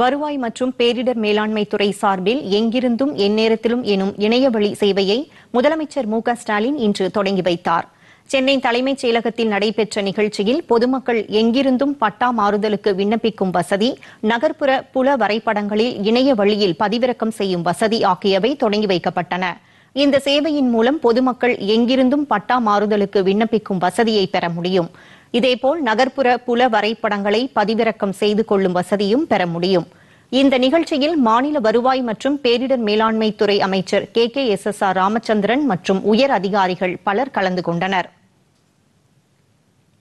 வருவாய் மற்றும் பேரிடர் மேலாண்மை துறை சார்பில் எங்கிருந்தும் எந்நேரத்திலும் எனும் இணையவழி சேவையை முதலமைச்சர் மு ஸ்டாலின் இன்று தொடங்கி வைத்தார் சென்னை தலைமைச் செயலகத்தில் நடைபெற்ற நிகழ்ச்சியில் பொதுமக்கள் எங்கிருந்தும் பட்டா மாறுதலுக்கு விண்ணப்பிக்கும் வசதி நகர்ப்புற புல வரைபடங்களில் இணைய வழியில் பதிவிறக்கம் செய்யும் வசதி ஆகியவை தொடங்கி வைக்கப்பட்டன இந்த சேவையின் மூலம் பொதுமக்கள் எங்கிருந்தும் பட்டா மாறுதலுக்கு விண்ணப்பிக்கும் வசதியை பெற முடியும் இதேபோல் நகர்ப்புற புல வரைபடங்களை பதிவிறக்கம் செய்து கொள்ளும் வசதியும் பெற முடியும் இந்த நிகழ்ச்சியில் மாநில வருவாய் மற்றும் பேரிடர் மேலாண்மை துறை அமைச்சர் K K S S R Ramachandran மற்றும் உயர் அதிகாரிகள் பலர் கலந்து கொண்டனா்